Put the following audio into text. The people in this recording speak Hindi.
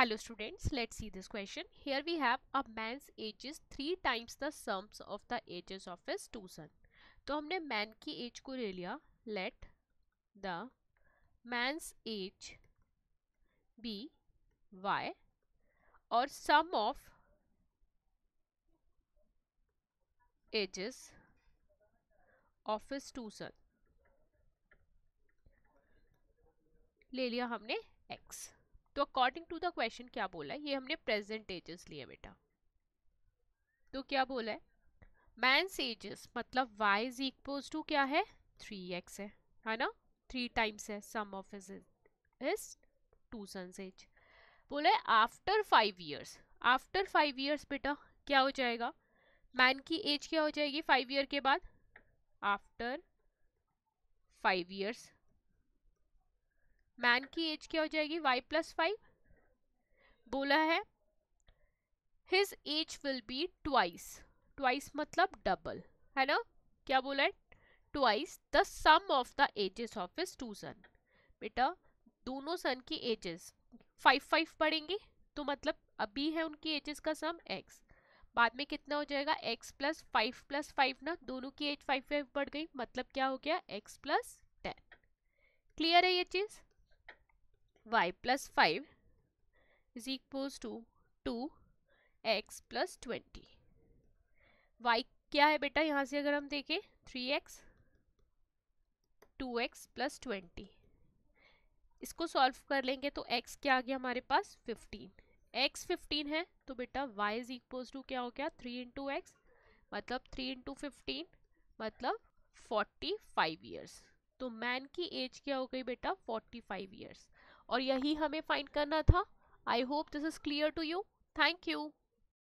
Hello students, let's see this question. Here we have a man's age is three times the sums of the ages of his two son. तो हमने man की age को ले लिया Let the man's age be y और sum of ages of his two son ले लिया हमने x. तो अकॉर्डिंग टू द क्वेश्चन क्या बोला है ये हमने प्रेजेंट एजेस लिए बेटा तो क्या बोला है मैंस एजेस मतलब वाई इज इक्वल्स टू क्या है थ्री एक्स है है ना थ्री टाइम्स है sum of is is two son age बोला है after five years after five years बेटा क्या हो जाएगा मैन की एज क्या हो जाएगी फाइव ईयर के बाद आफ्टर फाइव ईयर्स मैन की एज क्या हो जाएगी वाई प्लस फाइव बोला है his age will be twice twice मतलब डबल है ना क्या बोला है twice the sum of the ages of his two son बेटा दोनों सन की एजेस फाइव फाइव पढ़ेंगे तो मतलब अभी है उनकी एजेस का सम एक्स बाद में कितना हो जाएगा X plus five plus five ना दोनों की एज फाइव फाइव बढ़ गई मतलब क्या हो गया एक्स प्लस टेन क्लियर है ये चीज़ Y plus five is is two two X plus twenty Y क्या है बेटा यहाँ से अगर हम देखें three X two X plus twenty इसको सॉल्व कर लेंगे तो एक्स क्या आ गया हमारे पास फिफ्टीन एक्स फिफ्टीन है तो बेटा वाई इज इक्वल्स टू क्या हो गया 3 इंटू एक्स मतलब 3 इंटू फिफ्टीन मतलब फोर्टी फाइव ईयर्स तो मैन की एज क्या हो गई बेटा फोर्टी फाइव ईयर्स और यही हमें फाइंड करना था I hope this is clear to you thank you